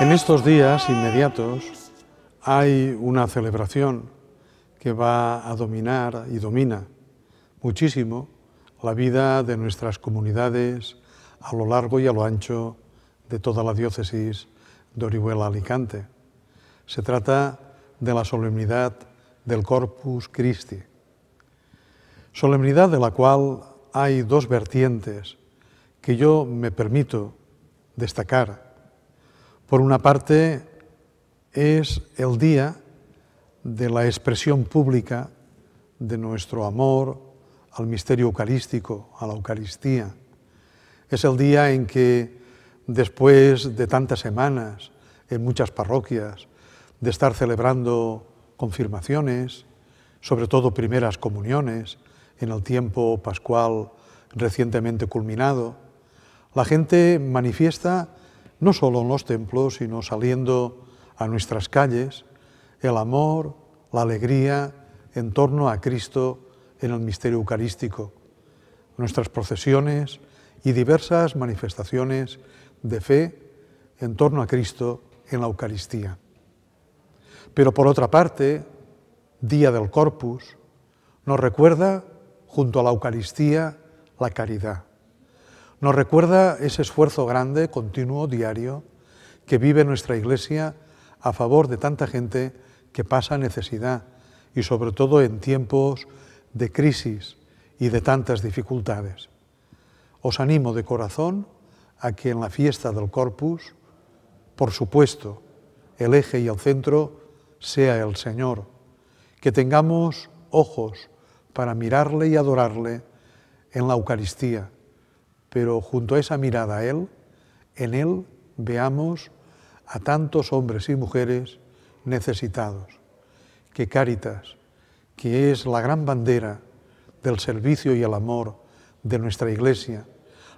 En estos días inmediatos hay una celebración que va a dominar y domina muchísimo la vida de nuestras comunidades a lo largo y a lo ancho de toda la diócesis de Orihuela-Alicante. Se trata de la solemnidad del Corpus Christi, solemnidad de la cual hay dos vertientes que yo me permito destacar por una parte, es el día de la expresión pública de nuestro amor al misterio eucarístico, a la Eucaristía. Es el día en que, después de tantas semanas en muchas parroquias, de estar celebrando confirmaciones, sobre todo primeras comuniones, en el tiempo pascual recientemente culminado, la gente manifiesta no solo en los templos, sino saliendo a nuestras calles, el amor, la alegría en torno a Cristo en el misterio eucarístico, nuestras procesiones y diversas manifestaciones de fe en torno a Cristo en la Eucaristía. Pero por otra parte, Día del Corpus nos recuerda, junto a la Eucaristía, la caridad. Nos recuerda ese esfuerzo grande, continuo, diario, que vive nuestra Iglesia a favor de tanta gente que pasa necesidad y sobre todo en tiempos de crisis y de tantas dificultades. Os animo de corazón a que en la fiesta del Corpus, por supuesto, el eje y el centro sea el Señor, que tengamos ojos para mirarle y adorarle en la Eucaristía pero junto a esa mirada a Él, en Él veamos a tantos hombres y mujeres necesitados, que Cáritas, que es la gran bandera del servicio y el amor de nuestra Iglesia,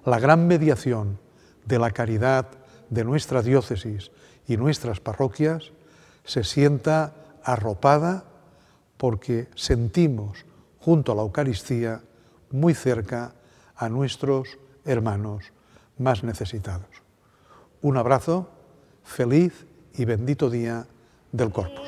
la gran mediación de la caridad de nuestra diócesis y nuestras parroquias, se sienta arropada porque sentimos junto a la Eucaristía muy cerca a nuestros hermanos más necesitados. Un abrazo, feliz y bendito día del cuerpo.